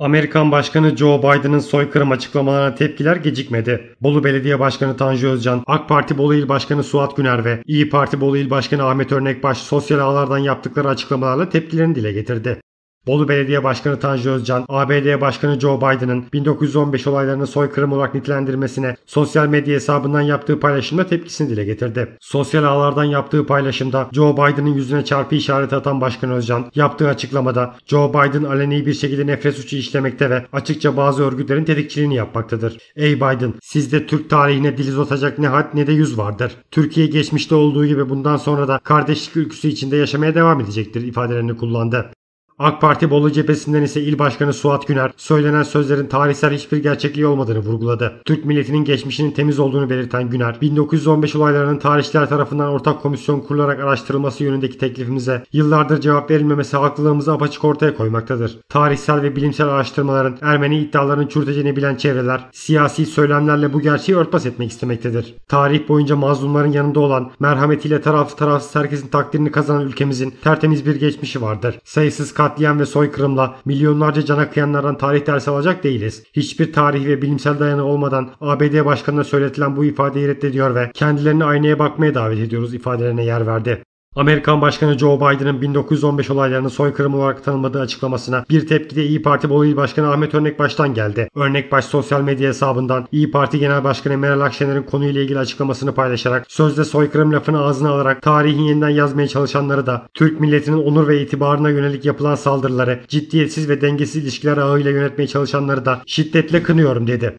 Amerikan Başkanı Joe Biden'ın soykırım açıklamalarına tepkiler gecikmedi. Bolu Belediye Başkanı Tanju Özcan, AK Parti Bolu İl Başkanı Suat Güner ve İyi Parti Bolu İl Başkanı Ahmet Örnekbaş sosyal ağlardan yaptıkları açıklamalarla tepkilerini dile getirdi. Bolu Belediye Başkanı Tanju Özcan, ABD Başkanı Joe Biden'ın 1915 olaylarını soykırım olarak nitelendirmesine sosyal medya hesabından yaptığı paylaşımda tepkisini dile getirdi. Sosyal ağlardan yaptığı paylaşımda Joe Biden'ın yüzüne çarpı işareti atan Başkan Özcan, yaptığı açıklamada Joe Biden aleni bir şekilde nefret suçu işlemekte ve açıkça bazı örgütlerin tetikçiliğini yapmaktadır. Ey Biden, sizde Türk tarihine dil uzatacak ne had ne de yüz vardır. Türkiye geçmişte olduğu gibi bundan sonra da kardeşlik ülküsü içinde yaşamaya devam edecektir ifadelerini kullandı. AK Parti Bolu cephesinden ise İl başkanı Suat Güner söylenen sözlerin tarihsel hiçbir gerçekliği olmadığını vurguladı. Türk milletinin geçmişinin temiz olduğunu belirten Güner, 1915 olaylarının tarihçiler tarafından ortak komisyon kurularak araştırılması yönündeki teklifimize yıllardır cevap verilmemesi haklılığımızı apaçık ortaya koymaktadır. Tarihsel ve bilimsel araştırmaların Ermeni iddialarının çürüteceğini bilen çevreler siyasi söylemlerle bu gerçeği örtbas etmek istemektedir. Tarih boyunca mazlumların yanında olan merhametiyle taraflı tarafsız herkesin takdirini kazanan ülkemizin tertemiz bir geçmişi vardır. Sayısız kat katliam ve soykırımla milyonlarca cana kıyanlardan tarih dersi alacak değiliz. Hiçbir tarihi ve bilimsel dayanı olmadan ABD Başkanı'na söyletilen bu ifadeyi reddediyor ve kendilerini aynaya bakmaya davet ediyoruz ifadelerine yer verdi. Amerikan Başkanı Joe Biden'ın 1915 olaylarını soykırım olarak tanımladığı açıklamasına bir tepkide İyi Parti Bolu İl Başkanı Ahmet baştan geldi. baş sosyal medya hesabından İyi Parti Genel Başkanı Meral Akşener'in konuyla ilgili açıklamasını paylaşarak sözde soykırım lafını ağzına alarak tarihin yeniden yazmaya çalışanları da Türk milletinin onur ve itibarına yönelik yapılan saldırıları ciddiyetsiz ve dengesiz ilişkiler ağıyla yönetmeye çalışanları da şiddetle kınıyorum dedi.